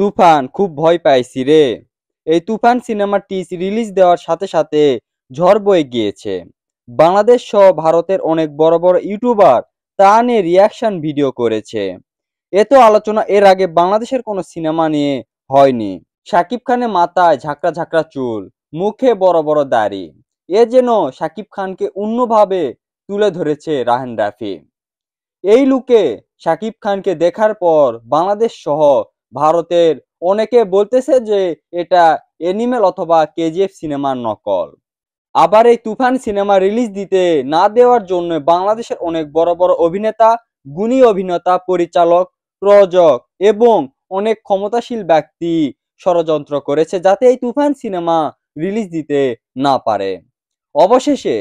তুফান খুব ভয় পাইছি রে এই তুফান সিনেমাটি রিলিজ দেওয়ার সাথে সাথে ঝড় বয়ে গিয়েছে বাংলাদেশ সহ ভারতের অনেক বড় বড় ইউটিউবার তা নিয়ে রিয়াকশন ভিডিও করেছে এত আলোচনা এর আগে বাংলাদেশের কোনো সিনেমা নিয়ে হয়নি শাকিব খানের মাথায় ঝাঁকড়া ঝাঁকড়া চুল মুখে বড় বড় দাড়ি এ যেন শাকিব খানকে অন্যভাবে তুলে ধরেছে রাহেন রাফি এই লুকে শাকিব খানকে দেখার পর বাংলাদেশ সহ ভারতের অনেকে বলতেছে যে এটা এনিমেল অথবা কেজিএফ সিনেমার নকল আবার এই তুফান সিনেমা রিলিজ দিতে না দেওয়ার জন্য বাংলাদেশের অনেক বড় বড় অভিনেতা গুণী অভিনেতা পরিচালক প্রযোজক এবং অনেক ক্ষমতাশীল ব্যক্তি ষড়যন্ত্র করেছে যাতে এই তুফান সিনেমা রিলিজ দিতে না পারে অবশেষে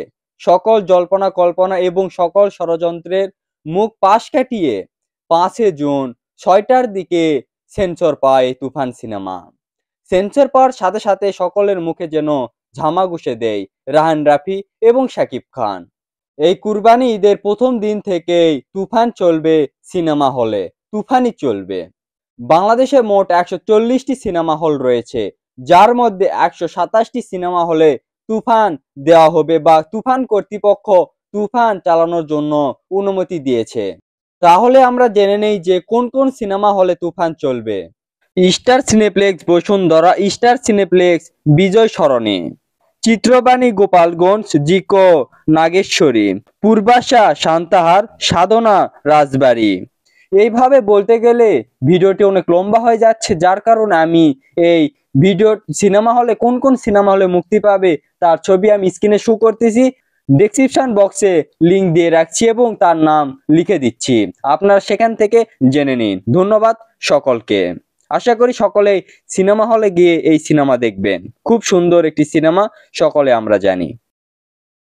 সকল জল্পনা কল্পনা এবং সকল ষড়যন্ত্রের মুখ পাশ কাটিয়ে পাঁচে জুন ছয়টার দিকে সেন্সর পায় তুফান সিনেমা সেন্সর পাওয়ার সাথে সাথে সকলের মুখে যেন ঝামা ঘুষে দেয় রাহান রাফি এবং শাকিব খান এই কুরবানি ঈদের প্রথম দিন থেকেই তুফান চলবে সিনেমা হলে তুফানই চলবে বাংলাদেশে মোট একশো চল্লিশটি সিনেমা হল রয়েছে যার মধ্যে একশো সাতাশটি সিনেমা হলে তুফান দেওয়া হবে বা তুফান কর্তৃপক্ষ তুফান চালানোর জন্য অনুমতি দিয়েছে তাহলে আমরা জেনে নেই যে কোন কোন সিনেমা হলে তুফান চলবে Star Cineplex Bashundhara Star Cineplex Bijoy Sarani Chitrabani Gopalganj Jiko Nageshwari Purbasha Santahar Sadhana Rajbari এইভাবে বলতে গেলে ভিডিওটি অনেক লম্বা হয়ে যাচ্ছে যার কারণে আমি এই ভিডিও সিনেমা হলে কোন কোন সিনেমা হলে মুক্তি পাবে তার ছবি আমি স্ক্রিনে শো করতেছি ডেসক্রিপশান বক্সে লিঙ্ক দিয়ে রাখছি এবং তার নাম লিখে দিচ্ছি আপনারা সেখান থেকে জেনে নিন ধন্যবাদ সকলকে আশা করি সকলে সিনেমা হলে গিয়ে এই সিনেমা দেখবেন খুব সুন্দর একটি সিনেমা সকলে আমরা জানি